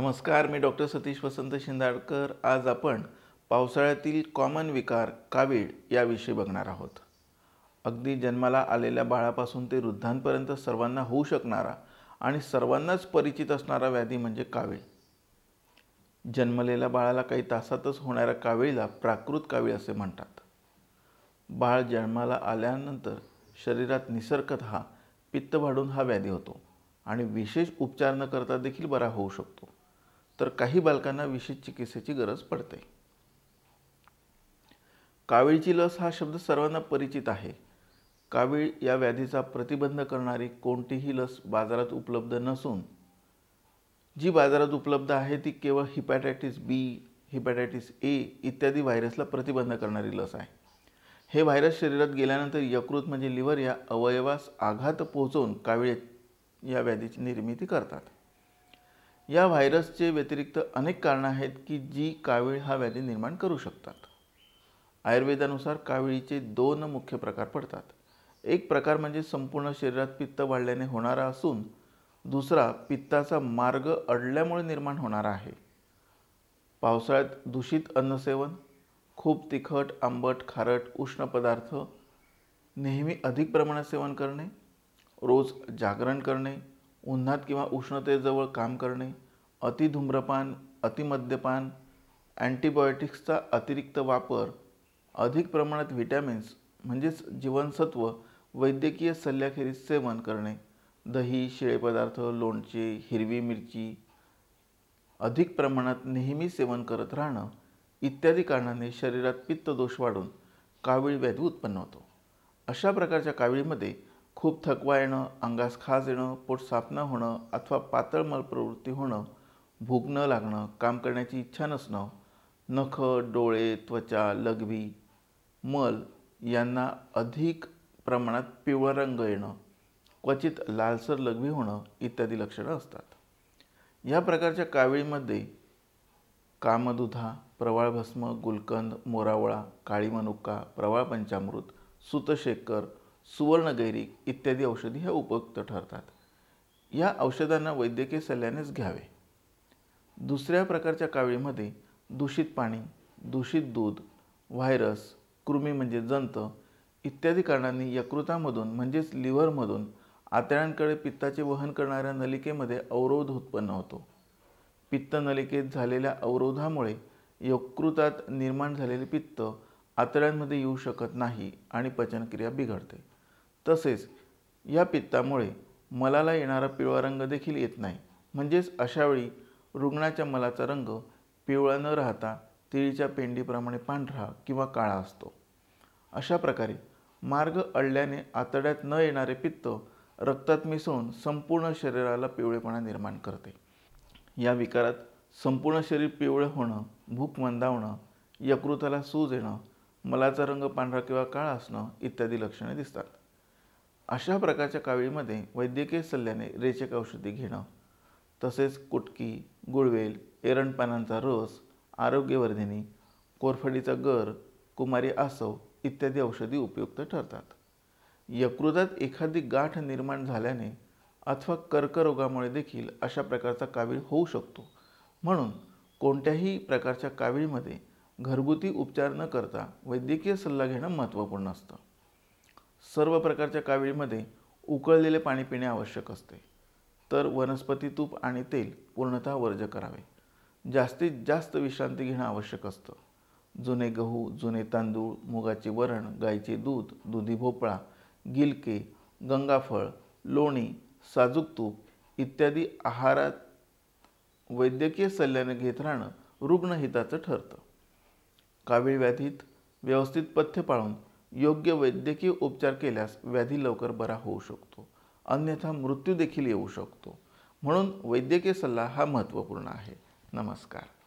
नमस्कार मी डॉक्टर सतीश वसंत शिंदाडकर आज आपण पावसाळ्यातील कॉमन विकार कावीड याविषयी बघणार आहोत अगदी जन्माला आलेल्या बाळापासून ते वृद्धांपर्यंत सर्वांना होऊ शकणारा आणि सर्वांनाच परिचित असणारा व्याधी म्हणजे कावीळ जन्मलेल्या बाळाला काही तासातच होणाऱ्या कावीळीला प्राकृत कावीळ असे म्हणतात बाळ जन्माला आल्यानंतर शरीरात निसर्गत हा पित्त वाढून हा व्याधी होतो आणि विशेष उपचार न करता देखील बरा होऊ शकतो तर काही बालकांना विशेष चिकित्सेची गरज पडते कावीळची लस हा शब्द सर्वांना परिचित आहे कावीळ या व्याधीचा प्रतिबंध करणारी कोणतीही लस बाजारात उपलब्ध नसून जी बाजारात उपलब्ध आहे ती केवळ हिपॅटायटिस बी हिपॅटायटिस ए इत्यादी व्हायरसला प्रतिबंध करणारी लस आहे हे व्हायरस शरीरात गेल्यानंतर यकृत म्हणजे लिव्हर या अवयवास आघात पोहोचवून कावीळ या व्याधीची निर्मिती करतात या व्हायरसचे व्यतिरिक्त अनेक कारणं आहेत की जी कावीळ हा व्याधी निर्माण करू शकतात आयुर्वेदानुसार कावीळीचे दोन मुख्य प्रकार पडतात एक प्रकार म्हणजे संपूर्ण शरीरात पित्त वाढल्याने होणारा असून दुसरा पित्ताचा मार्ग अडल्यामुळे निर्माण होणारा आहे पावसाळ्यात दूषित अन्नसेवन खूप तिखट आंबट खारट उष्ण पदार्थ नेहमी अधिक प्रमाणात सेवन करणे रोज जागरण करणे उन्हात किंवा उष्णतेजवळ काम करणे अतिधूम्रपान अतिमद्यपान अँटीबायोटिक्सचा अतिरिक्त वापर अधिक प्रमाणात व्हिटॅमिन्स म्हणजेच जीवनसत्व वैद्यकीय सल्ल्याखेरीज सेवन करणे दही शिळे पदार्थ लोणचे हिरवी मिरची अधिक प्रमाणात नेहमी सेवन करत राहणं इत्यादी कारणाने शरीरात पित्त दोष वाढून कावीळ व्याधी उत्पन्न होतो अशा प्रकारच्या कावीळीमध्ये खूप थकवा येणं अंगास खाज येणं पोट सापणं होणं अथवा पातळ मलप्रवृत्ती होणं भूक न लागणं काम करण्याची इच्छा नसणं नख डोळे त्वचा लघवी मल यांना अधिक प्रमाणात पिवळा रंग येणं क्वचित लालसर लघवी होणं इत्यादी लक्षणं असतात या प्रकारच्या कावीळीमध्ये कामदुधा भस्म गुलकंद मोरावळा काळी मनुका प्रवाळ पंचामृत सुतशेखर सुवर्णगैरिक इत्यादी औषधी ह्या उपयुक्त ठरतात या औषधांना वैद्यकीय सल्ल्यानेच घ्यावे दुसऱ्या प्रकारच्या काळीमध्ये दूषित पाणी दूषित दूध व्हायरस कृमी म्हणजे जंत इत्यादी कारणांनी यकृतामधून म्हणजेच लिव्हरमधून आतळ्यांकडे पित्ताचे वहन करणाऱ्या नलिकेमध्ये अवरोध उत्पन्न होतो पित्त नलिकेत झालेल्या अवरोधामुळे यकृतात निर्माण झालेले पित्त आतळ्यांमध्ये येऊ शकत नाही आणि पचनक्रिया बिघडते तसेच या पित्तामुळे मलाला येणारा पिवळा रंग देखील येत नाही म्हणजेच अशावेळी रुग्णाच्या मलाचा रंग पिवळा न राहता तिळीच्या पेंडीप्रमाणे पांढरा किंवा काळा असतो अशा प्रकारे मार्ग अडल्याने आतड्यात न येणारे पित्त रक्तात मिसळून संपूर्ण शरीराला पिवळेपणा निर्माण करते या विकारात संपूर्ण शरीर पिवळे होणं भूक मंदावणं यकृताला सूज येणं मलाचा रंग पांढरा किंवा काळा असणं इत्यादी लक्षणे दिसतात अशा प्रकारच्या कावीळीमध्ये वैद्यकीय सल्ल्याने रेचक औषधी घेणं तसेच कुटकी गुळवेल एरण पानांचा रस आरोग्यवर्धिनी कोरफडीचा गर कुमारी आसव इत्यादी औषधी उपयुक्त ठरतात यकृतात एखादी गाठ निर्माण झाल्याने अथवा कर्करोगामुळे देखील अशा प्रकारचा कावीळ होऊ शकतो म्हणून कोणत्याही प्रकारच्या कावीळीमध्ये घरगुती उपचार न करता वैद्यकीय सल्ला घेणं महत्त्वपूर्ण असतं सर्व प्रकारच्या कावीळीमध्ये उकळलेले पाणी पिणे आवश्यक असते तर वनस्पती तूप आणि तेल पूर्णतः वर्ज करावे जास्तीत जास्त विश्रांती घेणं आवश्यक असतं जुने गहू जुने तांदूळ मुगाचे वरण गाईचे दूध दुधी भोपळा गिलके गंगाफळ लोणी साजूक तूप इत्यादी आहारात वैद्यकीय सल्ल्याने घेत राहणं रुग्णहिताचं ठरतं कावीळ व्याधीत व्यवस्थित पथ्य पाळून योग्य वैद्यकीय उपचार केल्यास व्याधी लवकर बरा होऊ शकतो अन्यथा मृत्यू देखील येऊ शकतो म्हणून वैद्यकीय सल्ला हा महत्त्वपूर्ण आहे नमस्कार